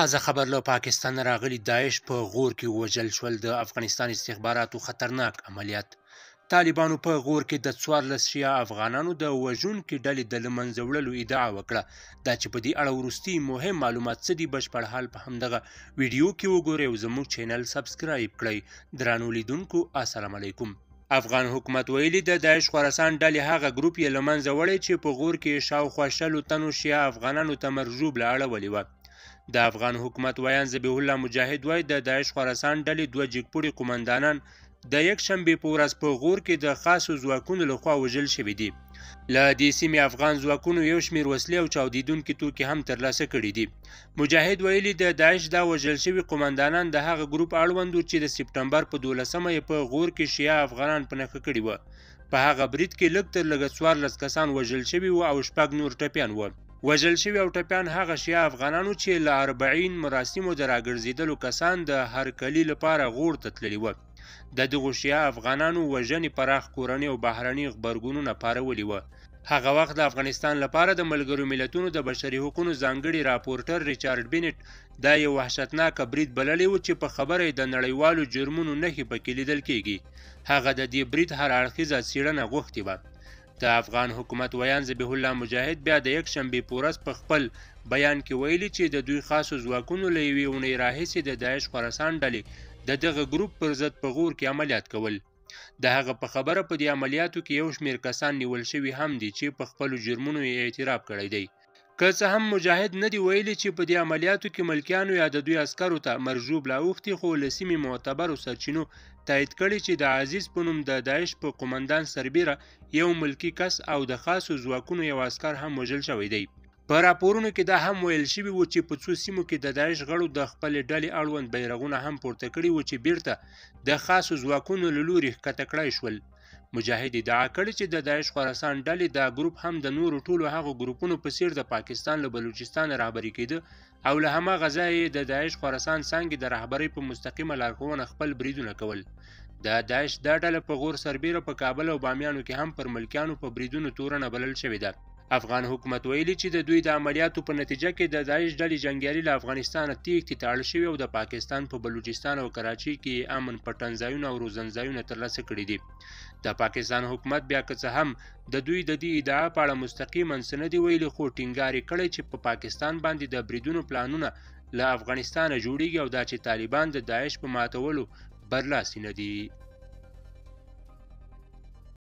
تازه خبر له پاکستان راغلی داعش په غور کې وژل شول د افغانستان استخباراتو خطرناک عملیات طالبانو په غور کې د 14 شیا افغانانو د وژونکو ډلې د لمنځه وړلو ادعا وکړه دا چې په دې اړه وروستي مهم معلومات څه دي بشپړ حال په همدغه ویډیو کې وګورئ او زموږ چینل سبسکرایب کړئ درانو لیدونکو السلام علیکم افغان حکومت ویلي د داعش خراسان ډلې هغه ګروپ یې لمنځه وړي چې په غور کې شاوخوا شلو تنو شیا افغانانو ته مرجوب لاړه ولې و د افغان حکومت ویان ذبیح الله مجاهد وای د داعش خراسان ډلې دوه جګپوړي قومندانان د یک شنبې په ورځ په غور کې د خاصو ځواکونو لخوا وژل شوي دي له دې سیمې افغان ځواکونو یو شمېر وسلې او چاودیدونکي توکي هم ترلاسه کړي دي مجاهد ویلي د داعش دا وژل شوي قومندانان د هغه ګروپ اړوند چې د سپټمبر په دولسمه یې په غور کې شیعه افغانان په نښه کړي وه په هغه برید کې لږ تر لږه څوارلس کسان وژل شوي وو او شپږ نور ټپیان وو وژل شوي او ټپیان هغه شیا افغانانو چې له 40 مراسمو د راګرځیدلو کسان د هر کلی لپاره غوړ ته تللی و د دغه شیا افغانانو وژنې پراخ کورنۍ او بهرنی خبرګونونه پارولي و هغه وخت د افغانستان لپاره د ملګرو ملتونو د بشري حقوقو ځانګړي راپورټر ریچارډ بینټ دا یو وحشتناک برید بللی و چې په خبره د نړیوالو جرمونو نه هی پکې لیدل کیږي هغه د دې برید هر اړخیزه سیړنه غوښتي و د افغان حکومت ویان ذبیح الله مجاهد بیا د یک شنبه پورس په خپل بیان کې ویلي چې د دوی خاصو ځواکونو لې ویونې راهیسې د داعش خراسان ډلې د دغه ګروپ پر ضد په غور کې عملیات کول د هغه په خبره په دې عملیاتو کې یو شمیر کسان نیول شوی هم دي چې په خپل جرمونو یې اعتراف کړی دی که څه هم مجاهد نه دی ویلي چې په دې عملیاتو کې ملکیانو یا د دوی عسکرو ته مرژوب راوښتي خو له سیمې معتبرو سرچینو تایید کړي چې د عزیز په نوم د داعش په قمندان سربیره یو ملکی کس او د خاصو ځواکونو یو عسکر هم وژل شوی دی په راپورونو کې دا هم ویل شوي و چې په څو سیمو کې د داعش غړو د خپلې ډلې اړوند بیرغونه هم پورته کړي و چې بیرته د خاصو ځواکونو له لوري ښکته کړای شول مجاهد ادعا کړې چې د داعش خراسان ډلې دا ګروپ هم د نورو ټولو هغو ګروپونو په څیر د پاکستان له بلوچستان رهبري کیده او له هماغه ځایه د داعش خراسان څنګه د رهبرۍ په مستقیمه لارښوونه خپل بریدونه کول د داعش دا ډله په غور سربیره په کابل او بامیانو کې هم پر ملکیانو په بریدونو تورنه بلل شوې ده افغان حکومت ویلي چې د دوی د عملیاتو په نتیجه کې د داعش ډلې جنګیالي له افغانستانه تیښتې ته اړ شوي او د پاکستان په بلوچستان او کراچۍ کې یې امن پټن ځایونه او روزن ځایونه ترلاسه کړي دي د پاکستان حکومت بیا که څه هم د دوی د دې ادعا په اړه مستقیما څه نه دي ویلي خو ټینګار یې کړی چې په پا پاکستان باندې د بریدونو پلانونه له افغانستانه جوړیږي او دا چې طالبان د داعش په ماتولو برلاسي نه دي